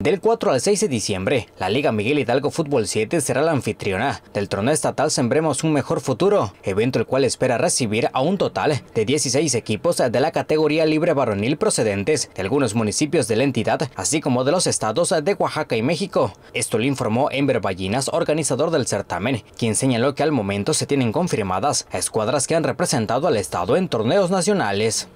Del 4 al 6 de diciembre, la Liga Miguel Hidalgo Fútbol 7 será la anfitriona del Trono estatal Sembremos un Mejor Futuro, evento el cual espera recibir a un total de 16 equipos de la categoría libre varonil procedentes de algunos municipios de la entidad, así como de los estados de Oaxaca y México. Esto lo informó Ember Ballinas, organizador del certamen, quien señaló que al momento se tienen confirmadas escuadras que han representado al estado en torneos nacionales.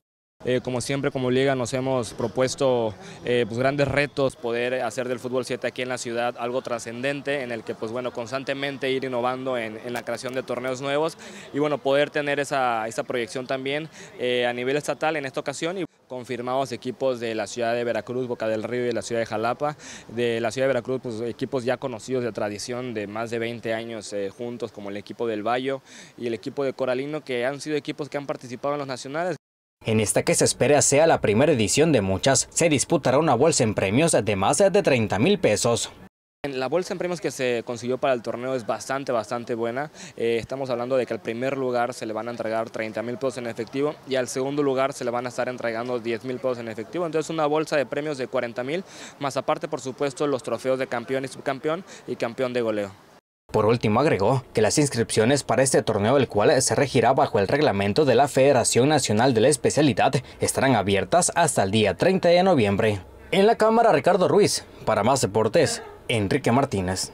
Eh, como siempre, como liga, nos hemos propuesto eh, pues, grandes retos, poder hacer del fútbol 7 aquí en la ciudad algo trascendente, en el que pues bueno, constantemente ir innovando en, la creación de torneos nuevos y bueno, poder tener esa, proyección también eh, a nivel estatal en esta ocasión. Y confirmados equipos de la ciudad de Veracruz, Boca del Río y de la ciudad de Jalapa. De la ciudad de Veracruz, pues equipos ya conocidos de tradición de más de 20 años juntos, como el equipo del Valle y el equipo de Coralino, que han sido equipos que han participado en los nacionales. En esta que se espera sea la primera edición de muchas, se disputará una bolsa en premios de más de 30 mil pesos. La bolsa en premios que se consiguió para el torneo es bastante, bastante buena. Eh, estamos hablando de que al primer lugar se le van a entregar 30 mil pesos en efectivo y al segundo lugar se le van a estar entregando 10 mil pesos en efectivo. Entonces una bolsa de premios de 40 mil, más aparte por supuesto los trofeos de campeón y subcampeón y campeón de goleo. Por último, agregó que las inscripciones para este torneo, el cual se regirá bajo el reglamento de la Federación Nacional de la Especialidad, estarán abiertas hasta el día 30 de noviembre. En la cámara, Ricardo Ruiz. Para más deportes, Enrique Martínez.